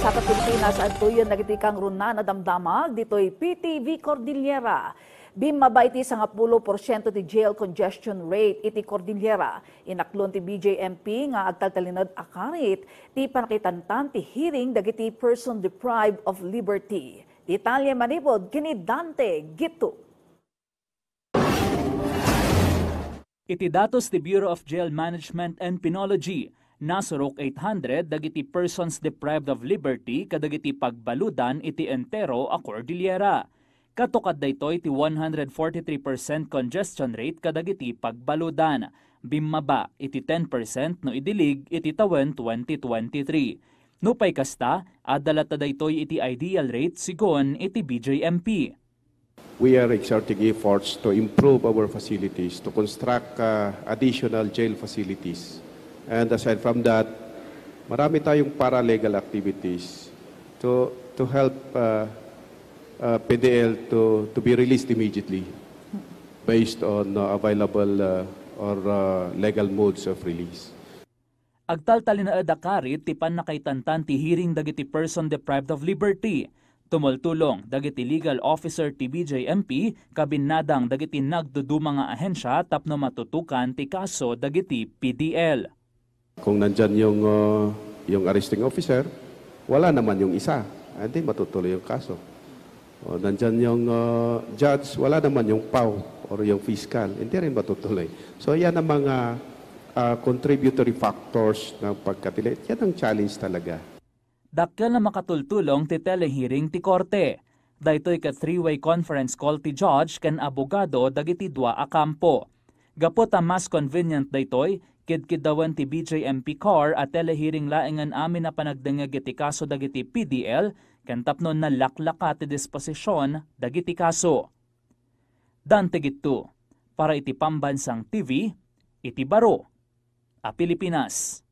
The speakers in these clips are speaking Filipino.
sa Pilipinas at tuyon nagitikang runa na damdamag dito'y PTV Cordillera. Bimabaiti sa 10% ti jail congestion rate iti Cordillera. Inaklon ti BJMP nga agtaltalinod akarit ti panakitantan ti hearing dagiti person deprived of liberty. Detalye manipod kini Dante Gito. Iti datos ti Bureau of Jail Management and Penology Nasrok 800 dagiti persons deprived of liberty kadagiti pagbaludan iti entero a cordillera. Katukad daytoy iti 143% congestion rate kadagiti pagbaludan. Bimaba iti 10% no idilig iti tawen 2023. Nupay kasta, adalata daytoy iti ideal rate sigon iti BJMP. We are exerting efforts to improve our facilities, to construct uh, additional jail facilities And aside from that, marami tayong paralegal activities to, to help uh, uh, PDL to, to be released immediately based on uh, available uh, or uh, legal modes of release. Agtaltalin na adakari, tipan na kay ti hearing dagiti person deprived of liberty. Tumultulong dagiti legal officer ti BJMP kabinadang dagiti nagduduma nga ahensya tapno matutukan ti kaso dagiti PDL. Kung nandyan yung, uh, yung arresting officer, wala naman yung isa. Hindi matutuloy yung kaso. O, nandyan yung uh, judge, wala naman yung PAW or yung fiscal. Hindi rin matutuloy. So, yan ang mga uh, contributory factors ng pagkatilit. Yan ang challenge talaga. Dakkel na makatultulong ti telehearing ti korte. Daytoy ka three-way conference call ti judge ken abogado dagiti dua a kampo. Gapot ta mas convenient daytoy kidkidawan ti BJMP Car at telehiring laingan amin na panagdangag iti kaso dagiti PDL ken tapno na laklaka ti disposisyon dagiti kaso. Dante gitto para iti pambansang TV iti baro a Pilipinas.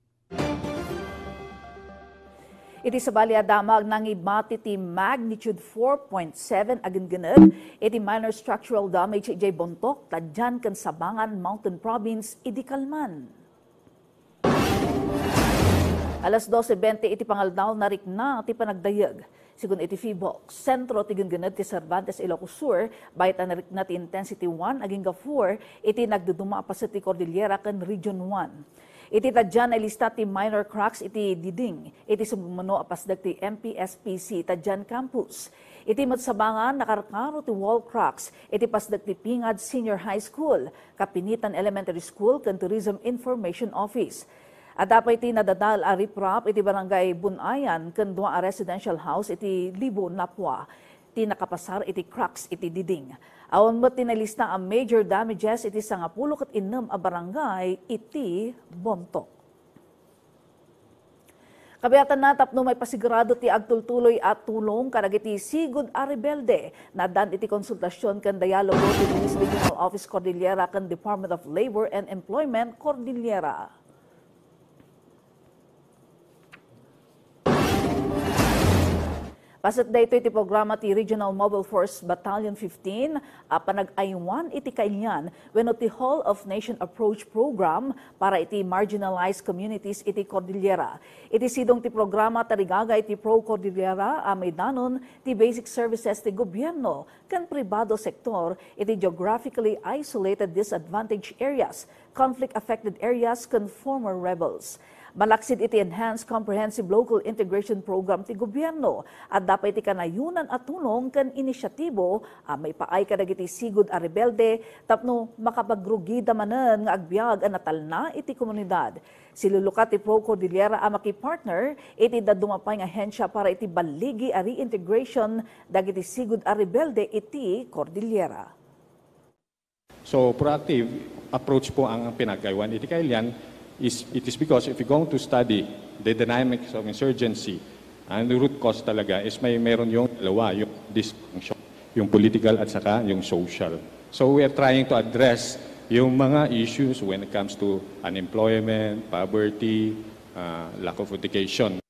Iti sabali adamag nang ibati ti magnitude 4.7 agenganag iti minor structural damage iti bontok tadyan kan sabangan Mountain Province iti Kalman. Alas 12.20 iti pangaldaw na rik na ti panagdayag. Sigun iti Fibox, sentro ti gunganad ti Cervantes Ilocos Sur, bayit na rik na ti intensity 1 aging ga 4, iti nagduduma pa sa ti Cordillera kan Region 1. Iti tadyan ay lista ti minor cracks iti diding, iti sumumano apasdag ti MPSPC tadyan campus. Iti matsabangan nakarkano ti wall cracks, iti pasdag ti Pingad Senior High School, Kapinitan Elementary School kan Tourism Information Office at dapat iti nadadal a riprap iti barangay Bunayan, kendwa a residential house iti libo napwa. Iti nakapasar iti cracks iti diding. Awan mo't tinalista ang major damages iti sangapulo kat inam a barangay iti bontok. Kabayatan na tapno may pasigurado ti agtultuloy at tulong karagiti sigod a rebelde na dan iti konsultasyon kan dialogo ti Regional Office Cordillera kan Department of Labor and Employment Cordillera. Kasat dayto ti programa ti Regional Mobile Force Battalion 15 uh, ah, panag-aywan iti kanyan wenno ti Hall of Nation Approach Program para iti marginalized communities iti Cordillera. Iti sidong ti programa tarigaga iti Pro Cordillera a ah, maydanon ti basic services ti gobyerno kan pribado sektor iti geographically isolated disadvantaged areas conflict-affected areas can former rebels. Malaksid iti enhance Comprehensive Local Integration Program ti gobyerno at dapat iti kanayunan at tulong kan inisyatibo a ah, may paay kadag iti a rebelde tapno makapagrugida manen nga agbyag a natalna iti komunidad. Si Lulukat ti Pro Cordillera a makipartner iti dadumapay nga hensya para iti baligi a reintegration dagiti sigud a rebelde iti Cordillera. So proactive approach po ang pinagkaiwan. Iti kailan is it is because if you're going to study the dynamics of insurgency and the root cause talaga is may meron yung dalawa, yung dysfunction, yung political at saka yung social. So we are trying to address yung mga issues when it comes to unemployment, poverty, uh, lack of education.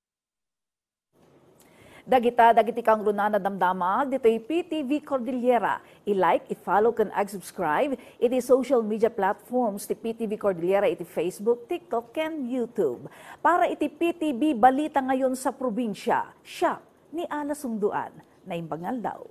Dagita, dagiti kang na damdamag, dito'y PTV Cordillera. I-like, i-follow, kan ag-subscribe, iti social media platforms ti PTV Cordillera, iti Facebook, TikTok, and YouTube. Para iti PTV balita ngayon sa probinsya, siya ni Ala Sunduan, na imbangal daw.